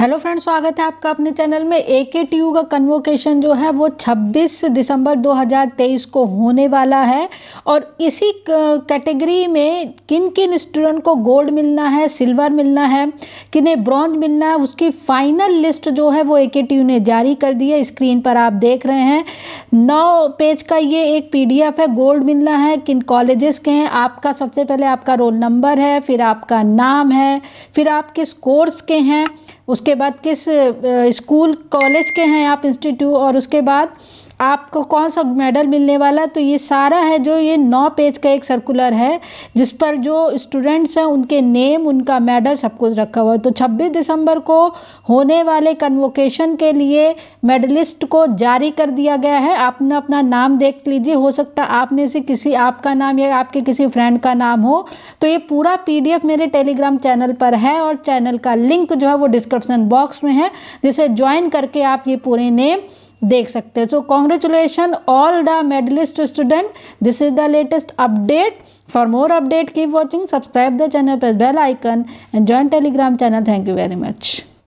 hello friends स्वागत है आपका अपने चैनल में ए के टी यू का कन्वोकेशन जो है वो 26 दिसंबर 2023 को होने वाला है और इसी कैटेगरी में किन किन स्टूडेंट को गोल्ड मिलना है सिल्वर मिलना है किन्हें ब्रॉन्ज मिलना है उसकी फाइनल लिस्ट जो है वो ए के टी यू ने जारी कर दी है स्क्रीन पर आप देख रहे हैं नौ पेज का ये एक पी डी एफ है गोल्ड मिलना है किन कॉलेजेस के हैं आपका सबसे पहले आपका रोल नंबर है फिर आपका नाम है फिर आप किस कोर्स के हैं उसके बाद किस स्कूल कॉलेज के हैं आप इंस्टीट्यूट और उसके बाद आपको कौन सा मेडल मिलने वाला तो ये सारा है जो ये नौ पेज का एक सर्कुलर है जिस पर जो स्टूडेंट्स हैं उनके नेम उनका मेडल सब कुछ रखा हुआ है तो 26 दिसंबर को होने वाले कन्वोकेशन के लिए मेडलिस्ट को जारी कर दिया गया है आपने अपना नाम देख लीजिए हो सकता आप में से किसी आपका नाम या आपके किसी फ्रेंड का नाम हो तो ये पूरा पी मेरे टेलीग्राम चैनल पर है और चैनल का लिंक जो है वो डिस्क्रिप्सन बॉक्स में है जिसे ज्वाइन करके आप ये पूरे नेम देख सकते हैं so congratulation all the medallist student this is the latest update for more update keep watching subscribe the channel press bell icon and join Telegram channel thank you very much